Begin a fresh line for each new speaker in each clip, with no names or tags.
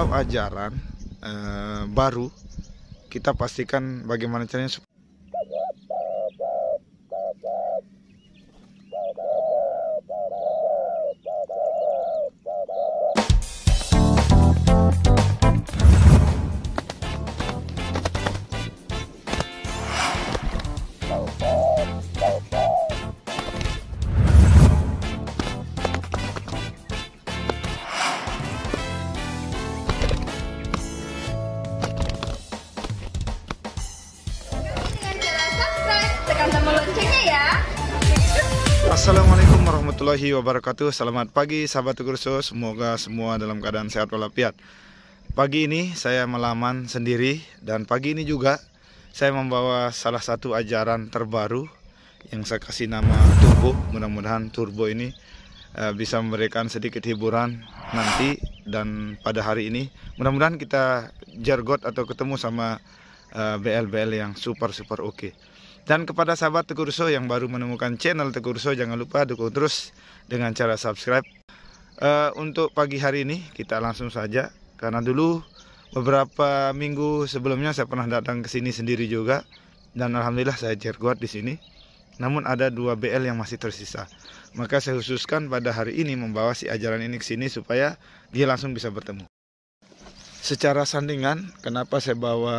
dalam ajaran uh, baru kita pastikan bagaimana caranya warahmatullahi wabarakatuh Selamat pagi sahabat kursus Semoga semua dalam keadaan sehat walafiat Pagi ini saya melaman sendiri Dan pagi ini juga Saya membawa salah satu ajaran terbaru Yang saya kasih nama Turbo Mudah-mudahan Turbo ini eh, Bisa memberikan sedikit hiburan Nanti dan pada hari ini Mudah-mudahan kita jargot atau ketemu sama eh, BL-BL yang super-super oke okay. Dan kepada sahabat Tegurso yang baru menemukan channel Tegurso jangan lupa dukung terus dengan cara subscribe. Uh, untuk pagi hari ini kita langsung saja karena dulu beberapa minggu sebelumnya saya pernah datang ke sini sendiri juga dan alhamdulillah saya jerguat di sini. Namun ada dua BL yang masih tersisa. Maka saya khususkan pada hari ini membawa si ajaran ini ke sini supaya dia langsung bisa bertemu. Secara sandingan, kenapa saya bawa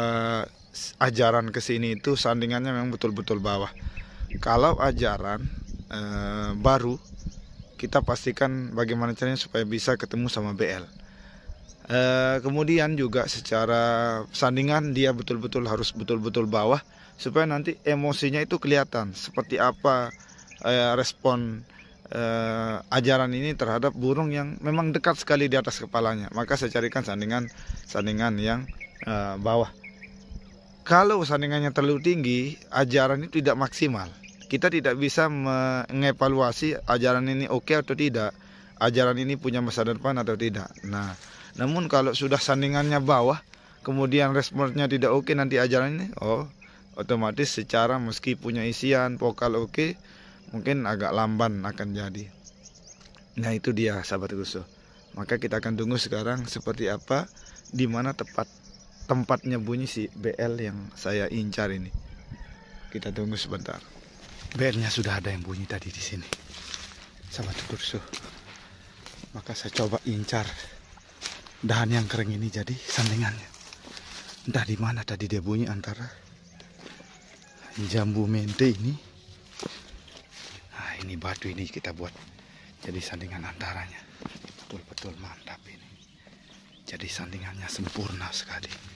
ajaran ke sini itu sandingannya memang betul-betul bawah. Kalau ajaran e, baru kita pastikan bagaimana caranya supaya bisa ketemu sama BL. E, eh, kemudian juga secara sandingan dia betul-betul harus betul-betul bawah supaya nanti emosinya itu kelihatan seperti apa e, respon e, ajaran ini terhadap burung yang memang dekat sekali di atas kepalanya. Maka saya carikan sandingan sandingan yang e, bawah kalau sandingannya terlalu tinggi, ajaran ini tidak maksimal. Kita tidak bisa mengevaluasi ajaran ini oke okay atau tidak, ajaran ini punya masa depan atau tidak. Nah, namun kalau sudah sandingannya bawah, kemudian responnya tidak oke okay, nanti ajaran ini, oh otomatis secara meski punya isian vokal oke, okay, mungkin agak lamban akan jadi. Nah itu dia sahabat Gusuh. Maka kita akan tunggu sekarang seperti apa, di mana tepat tempatnya bunyi si BL yang saya incar ini. Kita tunggu sebentar. BL-nya sudah ada yang bunyi tadi di sini. Sama tutursu. Maka saya coba incar dahan yang kering ini jadi sandingannya. Entah di mana tadi dia bunyi antara jambu mente ini. Nah, ini batu ini kita buat jadi sandingan antaranya. Betul-betul mantap ini. Jadi sandingannya sempurna sekali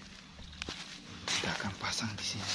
kita akan pasang di sini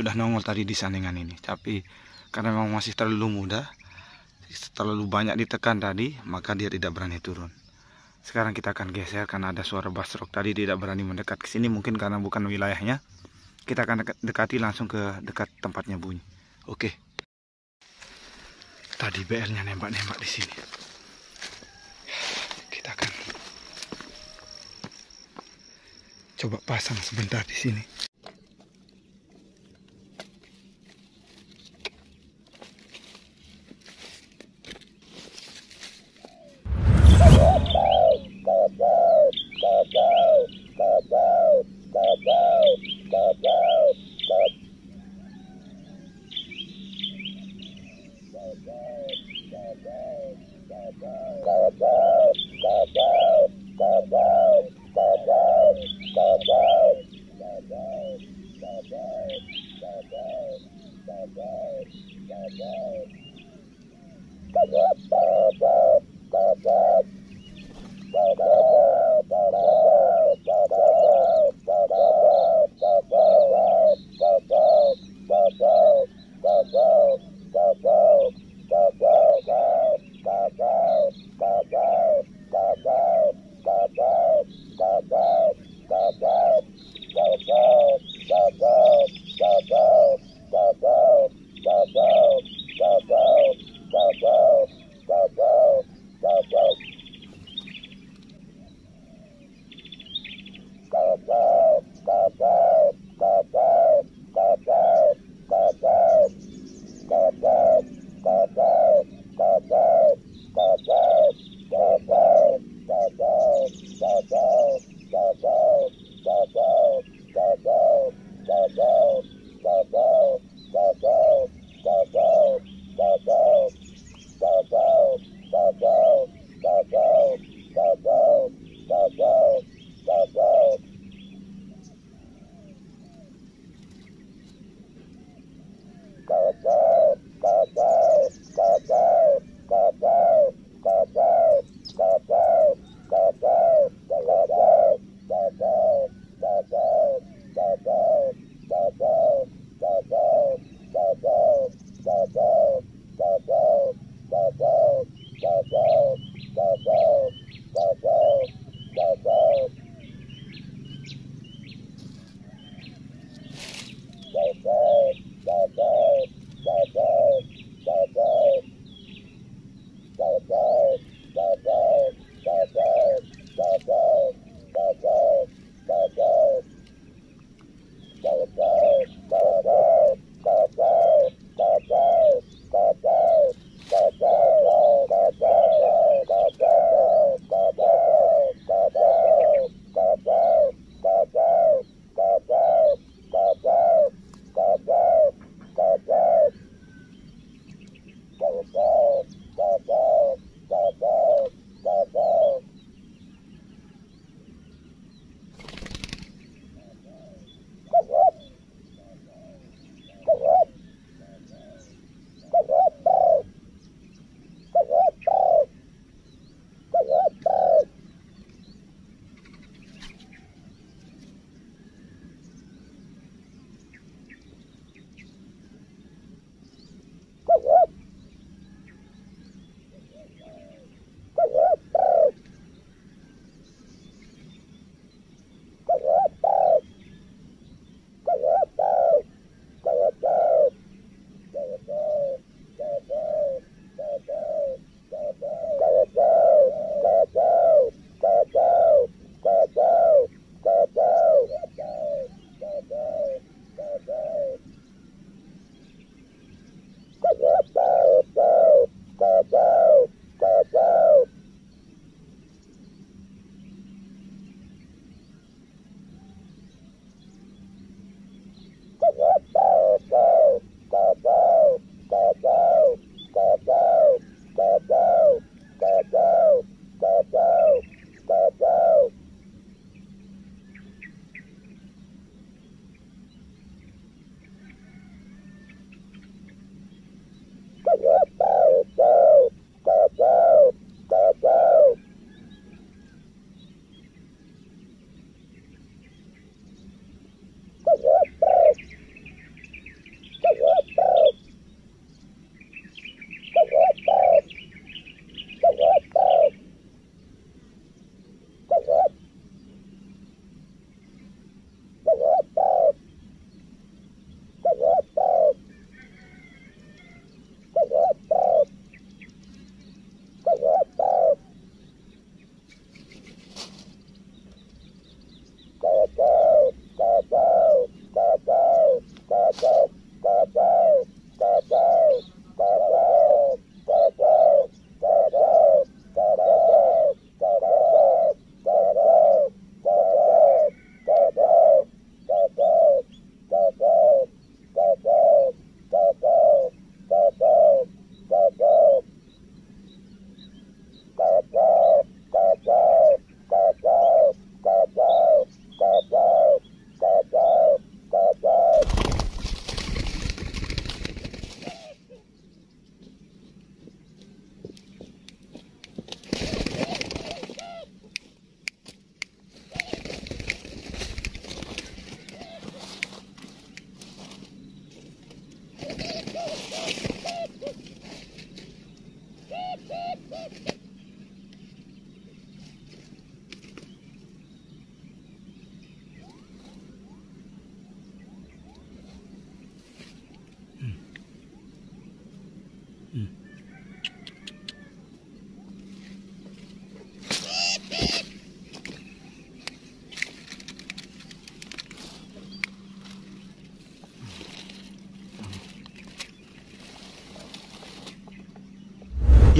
sudah nongol tadi di sandingan ini tapi karena memang masih terlalu muda terlalu banyak ditekan tadi maka dia tidak berani turun sekarang kita akan geser karena ada suara basrok tadi tidak berani mendekat ke sini mungkin karena bukan wilayahnya kita akan dekati langsung ke dekat tempatnya bunyi oke okay. tadi bl nya nembak-nembak di sini kita akan coba pasang sebentar di sini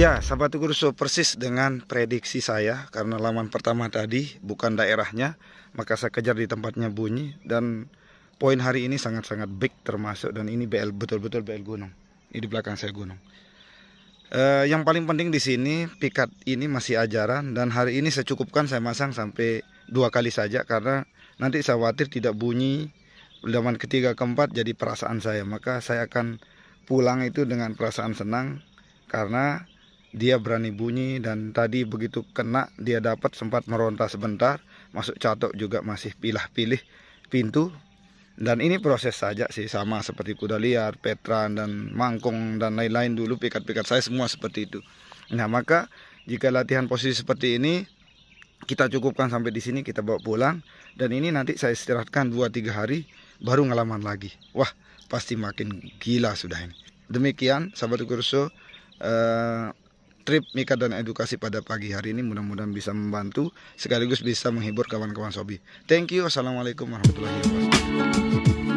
Ya, sahabat guru so persis dengan prediksi saya karena laman pertama tadi bukan daerahnya, maka saya kejar di tempatnya bunyi dan poin hari ini sangat-sangat big termasuk dan ini BL betul-betul BL gunung. Ini di belakang saya gunung. Uh, yang paling penting di sini pikat ini masih ajaran dan hari ini saya cukupkan saya masang sampai dua kali saja karena nanti saya khawatir tidak bunyi laman ketiga keempat jadi perasaan saya maka saya akan pulang itu dengan perasaan senang karena dia berani bunyi dan tadi begitu kena dia dapat sempat meronta sebentar masuk catok juga masih pilih pilih pintu dan ini proses saja sih sama seperti kuda liar, petran dan mangkung dan lain-lain dulu pikat-pikat saya semua seperti itu. Nah, maka jika latihan posisi seperti ini kita cukupkan sampai di sini kita bawa pulang dan ini nanti saya istirahatkan 2 3 hari baru ngalaman lagi. Wah, pasti makin gila sudah ini. Demikian sahabat kursus. uh, eh, trip Mika dan edukasi pada pagi hari ini mudah-mudahan bisa membantu sekaligus bisa menghibur kawan-kawan sobi. Thank you. Assalamualaikum warahmatullahi wabarakatuh.